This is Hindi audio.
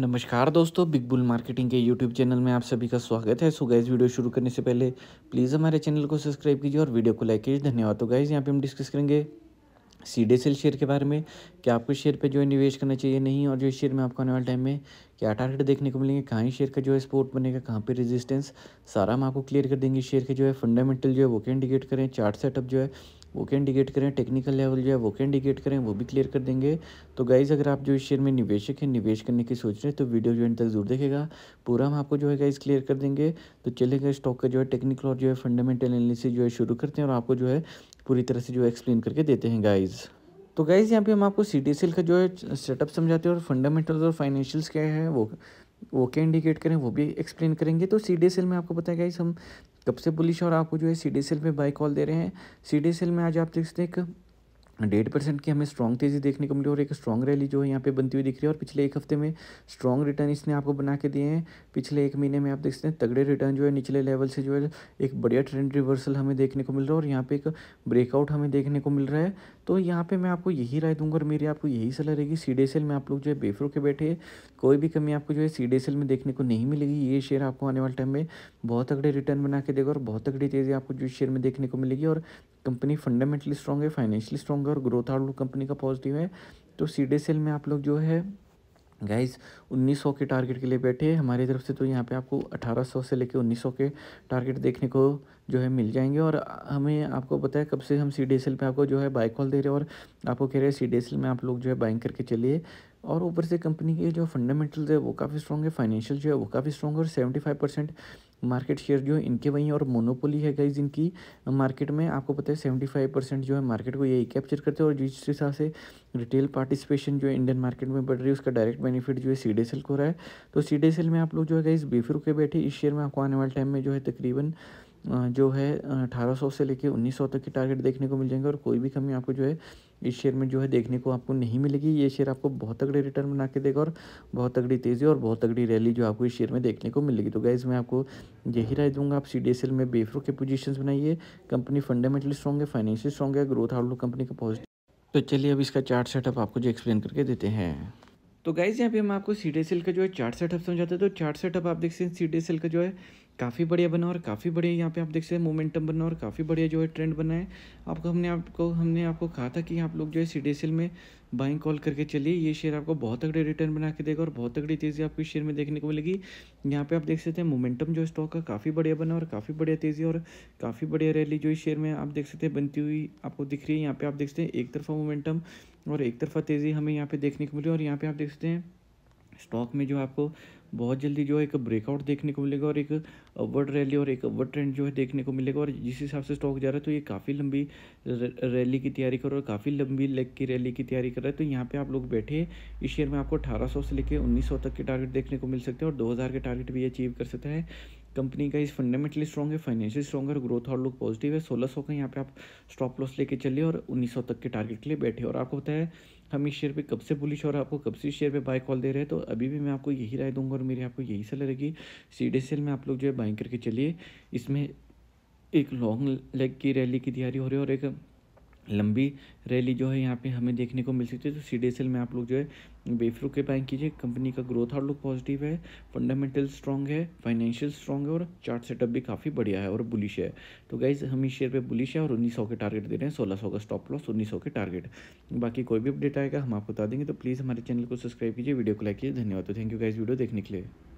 नमस्कार दोस्तों बिग बुल मार्केटिंग के यूट्यूब चैनल में आप सभी का स्वागत है सो गाइज वीडियो शुरू करने से पहले प्लीज़ हमारे चैनल को सब्सक्राइब कीजिए और वीडियो को लाइक कीजिए धन्यवाद तो गाइज यहाँ पे हम डिस्कस करेंगे सी सीडे सेल शेयर के बारे में क्या आपको शेयर पे जो है निवेश करना चाहिए नहीं और जो शेयर में आपको आने वाले टाइम में क्या टारगेट देखने को मिलेंगे कहाँ ही शेयर का जो है स्पोर्ट बनेगा कहाँ पे रेजिस्टेंस सारा हम आपको क्लियर कर देंगे शेयर के जो है फंडामेंटल जो है वो क्या इंडिकेट करें चार्ट सेटअप जो है वो क्या इंडिकेट करें टेक्निकल लेवल जो है वो क्या इंडिकेट करें वो भी क्लियर कर देंगे तो गाइज़ अगर आप जो इस शेयर में निवेशक हैं निवेश करने की सोच रहे हैं तो वीडियो जो एंड तक जरूर देखेगा पूरा हम आपको जो है गाइज़ क्लियर कर देंगे तो चलेगा स्टॉक का जो है टेक्निकल और जो है फंडामेंटल एनालिसिस जो है शुरू करते हैं और आपको जो है पूरी तरह से जो है एक्सप्लेन करके देते हैं गाइज़ तो गाइज़ यहाँ पे हम आपको सी का जो है सेटअप समझाते हैं और फंडामेंटल्स और फाइनेंशियल्स क्या है वो वो क्या इंडिकेट करें वो भी एक्सप्लेन करेंगे तो सी सेल में आपको पता है गाइस हम कब से बुलिश और आपको जो है सी सेल में बाई कॉल दे रहे हैं सी सेल में आज आप देख सकते हैं डेढ़ परसेंट की हमें स्ट्रॉन्ग तेज़ी देखने को मिली और एक स्ट्रॉन्ग रैली जो है यहाँ पे बनती हुई दिख रही है और पिछले एक हफ्ते में स्ट्रॉन्ग रिटर्न इसने आपको बना के दिए हैं पिछले एक महीने में आप देख सकते हैं तगड़े रिटर्न जो है निचले लेवल से जो है एक बढ़िया ट्रेंड रिवर्सल हमें देखने को मिल रहा है और यहाँ पे एक ब्रेकआउट हमें देखने को मिल रहा है तो यहाँ पर मैं आपको यही राय दूंगा और मेरी आपको यही सलाह रहेगी सी सेल में आप लोग जो है बेफरू के बैठे कोई भी कमी आपको जो है सी सेल में देखने को नहीं मिलेगी ये शेयर आपको आने वाले टाइम में बहुत तगड़े रिटर्न बना के देगा और बहुत तगड़ी तेज़ी आपको जो शेयर में देखने को मिलेगी और कंपनी फंडामेंटली स्ट्रॉन्ग है फाइनेंशियली स्ट्रॉन्ग है और ग्रोथ आउटलुक कंपनी का पॉजिटिव है तो डे सेल में आप लोग जो है गाइज 1900 के टारगेट के लिए बैठे हैं हमारी तरफ से तो यहाँ पे आपको 1800 से लेके 1900 के टारगेट देखने को जो है मिल जाएंगे और हमें आपको पता है कब से हम सी डी पर आपको जो है बाई कॉल दे रहे हैं और आपको कह रहे हैं सी डी में आप लोग जो है बाइंग करके चलिए और ऊपर से कंपनी के जो फंडामेंटल्स है वो काफ़ी स्ट्रॉन्ग है फाइनेंशियल जो है वो काफ़ी स्ट्रॉग है और seventy five percent market share जो है इनके वहीं और मोनोपोली है गई जिनकी मार्केट में आपको पता है सेवेंटी फाइव परसेंट जो है मार्केट को यही कैप्चर करते हैं और जिस हिसाब से रिटेल पार्टिसिपेशन जो है इंडियन मार्केट में बढ़ रही है उसका डायरेक्ट बेनिफिट जो है सी डी सेल को रहा है तो सी डी सेल में आप लोग जो है गाइज बेफिर के बैठे इस शेयर में आपको आने वाले टाइम में जो है तकरीबन जो है अठारह सौ से लेके उन्नीस सौ तक के टारगेट देखने को मिल जाएंगे और कोई भी कमी आपको जो है इस शेयर में जो है देखने को आपको नहीं मिलेगी ये शेयर आपको बहुत तगड़े रिटर्न बना के देगा और बहुत तगड़ी तेज़ी और बहुत तगड़ी रैली जो आपको इस शेयर में देखने को मिलेगी तो गाइज़ मैं आपको यही राय दूंगा आप सी में बेफरू के पोजिशन बनाइए कंपनी फंडामेंटली स्ट्रॉन्ग है फाइनेंशियल स्ट्रॉन्ग है ग्रोथ आउटलुक कंपनी का पॉजिटिव तो चलिए अब इसका चार्ट सेटअप आपको जो एक्सप्लेन करके देते हैं तो गाइज यहाँ पे हम आपको सी डी सेल का जो है चार्ट सेटअप समझाते हैं तो चार्ट सेटअप आप देख सकते हैं सी डी सेल का जो है काफ़ी बढ़िया बना और काफ़ी बढ़िया यहाँ पे आप देख सकते हैं मोमेंटम बना और काफ़ी बढ़िया जो है ट्रेंड बना है आपको हमने आपको हमने आपको कहा था कि आप लोग जो है सी डी सेल में बाइंग कॉल करके चलिए ये शेयर आपको बहुत तगड़े रिटर्न बना के देगा और बहुत तगड़ी तेज़ी आपको शेयर में देखने को मिलेगी यहाँ पे आप देख सकते हैं मोमेंटम जो स्टॉक का काफ़ी बढ़िया बना और काफ़ी बढ़िया तेज़ी और काफ़ी बढ़िया रैली जो इस शेयर में आप देख सकते हैं बनती हुई आपको दिख रही है यहाँ पे आप देख सकते हैं एक तरफा मोमेंटम और एक तरफा तेज़ी हमें यहाँ पे देखने को मिली और यहाँ पे आप देख सकते हैं स्टॉक में जो आपको बहुत जल्दी जो है एक ब्रेकआउट देखने को मिलेगा और एक अपवर्ड रैली और एक अपवर्ड ट्रेंड जो है देखने को मिलेगा और जिस हिसाब से स्टॉक जा रहा है तो ये काफ़ी लंबी रैली की तैयारी कर रहा है और काफ़ी लंबी लेग की रैली की तैयारी कर रहा है तो यहाँ पे आप लोग बैठे इस शेयर में आपको अठारह से लेकर उन्नीस तक के टारगेट देखने को मिल सकते हैं और दो के टारगेट भी अचीव कर सकता है कंपनी का इस फंडामेंटली स्ट्रॉग है financial stronger growth outlook positive है सोलह सौ का यहाँ पे आप स्टॉप लॉस लेके चलिए और उन्नीस सौ तक के टारगेट के लिए बैठे और आपको पता है हम इस शेयर पे कब से बुलिश और आपको कब से इस शेयर पे बाय कॉल दे रहे हैं तो अभी भी मैं आपको यही राय दूंगा और मेरी आपको यही सलाह रहेगी सी डी में आप लोग जो है बाइंग करके चलिए इसमें एक लॉन्ग लेग की रैली की तैयारी हो रही है और एक लंबी रैली जो है यहाँ पे हमें देखने को मिल सकती है तो सी डी एस एल में आप लोग जो है बेफरूक के बैंक कीजिए कंपनी का ग्रोथ आउटलुक पॉजिटिव है फंडामेंटल स्ट्रॉन्ग है फाइनेंशियल स्ट्रॉन्ग है और चार्ट सेटअप भी काफ़ी बढ़िया है और बुलिश है तो गाइज हम इस शेयर पे बुलिश है और उन्नीस सौ के टारगेट दे रहे हैं सोलह सौ का स्टॉप लॉस उन्नीस सौ के टारगेट बाकी कोई भी अपडेट आएगा हम आपको बता देंगे तो प्लीज़ हमारे चैनल को सब्सक्राइब कीजिए वीडियो को लाइक कीजिए धन्यवाद तो थैंक यू गाइज वीडियो देखने के लिए